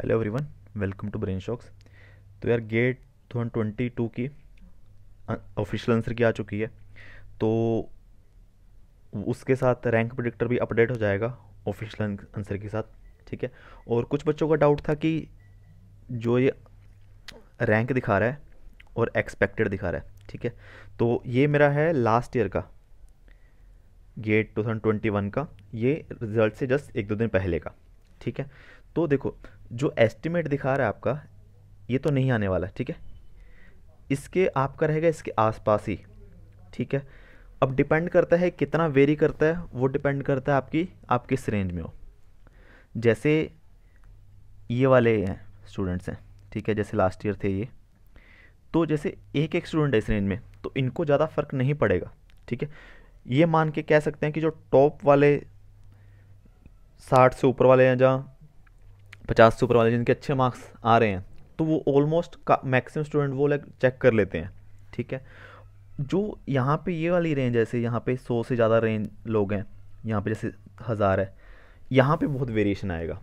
hello everyone welcome to brain shocks तो यार GATE two twenty two की official answer key आ चुकी है तो उसके साथ रैंक प्रोडिक्टर भी अपडेट हो जाएगा ऑफिशियल आंसर के साथ ठीक है और कुछ बच्चों का डाउट था कि जो ये रैंक दिखा रहा है और एक्सपेक्टेड दिखा रहा है ठीक है तो ये मेरा है लास्ट ईयर का GATE two thousand twenty one का ये रिजल्ट से जस्ट एक दो दिन पहले का ठीक है तो देखो जो एस्टिमेट दिखा रहा है आपका ये तो नहीं आने वाला ठीक है इसके आपका रहेगा इसके आसपास ही ठीक है अब डिपेंड करता है कितना वेरी करता है वो डिपेंड करता है आपकी आप किस रेंज में हो जैसे ये वाले हैं स्टूडेंट्स हैं ठीक है जैसे लास्ट ईयर थे ये तो जैसे एक एक स्टूडेंट है इस रेंज में तो इनको ज़्यादा फ़र्क नहीं पड़ेगा ठीक है ये मान के कह सकते हैं कि जो टॉप वाले साठ से ऊपर वाले हैं जहाँ पचास से ऊपर वाले जिनके अच्छे मार्क्स आ रहे हैं तो वो ऑलमोस्ट मैक्सिमम स्टूडेंट वो लाइक चेक कर लेते हैं ठीक है जो यहाँ पे ये वाली रेंज जैसे यहाँ पे सौ से ज़्यादा रेंज लोग हैं यहाँ पे जैसे हज़ार है यहाँ पे बहुत वेरिएशन आएगा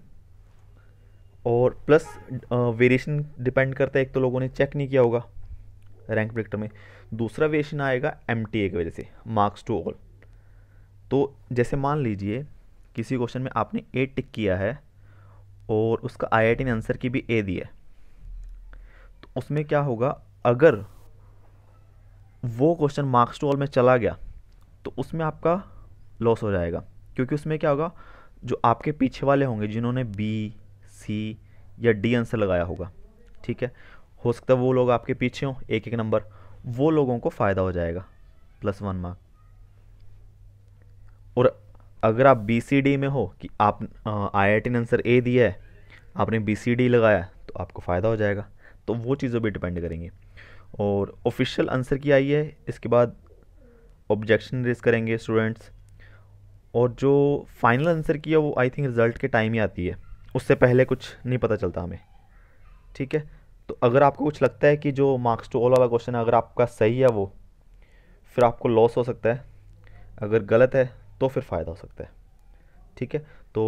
और प्लस वेरिएशन डिपेंड करता है एक तो लोगों ने चेक नहीं किया होगा रैंक प्रिक्टर में दूसरा वेरिएशन आएगा एम की वजह से मार्क्स टू ऑल तो जैसे मान लीजिए किसी क्वेश्चन में आपने एट टिक किया है और उसका आईआईटी ने आंसर की भी ए दिया तो उसमें क्या होगा अगर वो क्वेश्चन मार्क्स टू ऑल में चला गया तो उसमें आपका लॉस हो जाएगा क्योंकि उसमें क्या होगा जो आपके पीछे वाले होंगे जिन्होंने बी सी या डी आंसर लगाया होगा ठीक है हो सकता है वो लोग आपके पीछे हों एक एक नंबर वो लोगों को फ़ायदा हो जाएगा प्लस वन मार्क और अगर आप बी सी डी में हो कि आप आई आई टी आंसर ए दिया है आपने बी सी डी लगाया तो आपको फ़ायदा हो जाएगा तो वो चीज़ों पर डिपेंड करेंगे और ऑफिशियल आंसर की आई है इसके बाद ऑब्जेक्शन रेज करेंगे स्टूडेंट्स और जो फाइनल आंसर की है वो आई थिंक रिज़ल्ट के टाइम ही आती है उससे पहले कुछ नहीं पता चलता हमें ठीक है तो अगर आपको कुछ लगता है कि जो मार्क्स टू ऑल वाला क्वेश्चन है अगर आपका सही है वो फिर आपको लॉस हो सकता है अगर गलत है तो फिर फ़ायदा हो सकता है ठीक है तो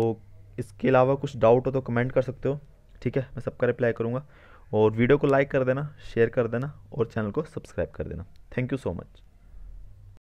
इसके अलावा कुछ डाउट हो तो कमेंट कर सकते हो ठीक है मैं सबका रिप्लाई करूँगा और वीडियो को लाइक कर देना शेयर कर देना और चैनल को सब्सक्राइब कर देना थैंक यू सो मच